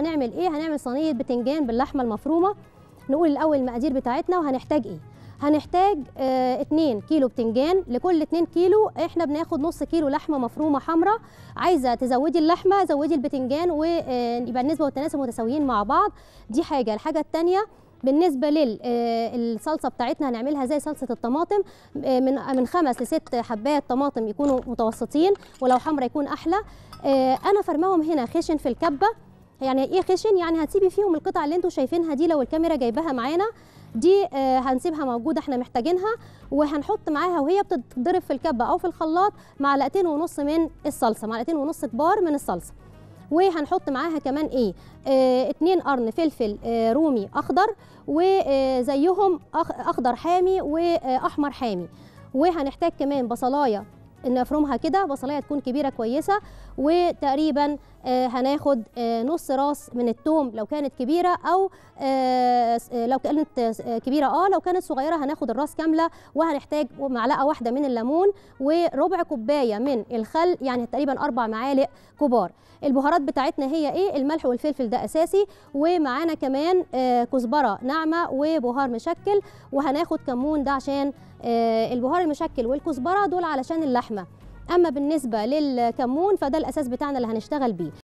هنعمل ايه هنعمل صينيه بتنجان باللحمه المفرومه نقول الاول المقادير بتاعتنا وهنحتاج ايه هنحتاج 2 آه كيلو بتنجان لكل 2 كيلو احنا بناخد نص كيلو لحمه مفرومه حمراء عايزه تزودي اللحمه زودي البتنجان ويبقى آه، النسبه والتناسب متساويين مع بعض دي حاجه الحاجه الثانيه بالنسبه للصلصه آه، بتاعتنا هنعملها زي صلصه الطماطم آه، من من خمس لست حبات طماطم يكونوا متوسطين ولو حمرا يكون احلى انا فرماهم هنا خشن في الكبه يعني ايه خشن يعني هتسيبي فيهم القطع اللي انتم شايفينها دي لو الكاميرا جايباها معانا دي آه، هنسيبها موجوده احنا محتاجينها وهنحط معاها وهي بتتضرب في الكبه او في الخلاط معلقتين ونص من الصلصه معلقتين ونص كبار من الصلصه وهنحط معاها كمان ايه اه اتنين قرن فلفل اه رومي اخضر وزيهم آه، اخضر حامي واحمر آه، حامي وهنحتاج كمان بصلايه نفرمها كده بصلايه تكون كبيره كويسه وتقريبا آه، هناخد آه، نص راس من التوم لو كانت كبيره او آه، لو كانت كبيره اه لو كانت صغيره هناخد الراس كامله وهنحتاج معلقه واحده من الليمون وربع كوبايه من الخل يعني تقريبا اربع معالق كبار البهارات بتاعتنا هي ايه الملح والفلفل ده اساسي ومعانا كمان كزبره ناعمه وبهار مشكل وهناخد كمون ده عشان آه، البهار المشكل والكزبره دول علشان اللحمه اما بالنسبه للكمون فده الاساس بتاعنا اللي هنشتغل بيه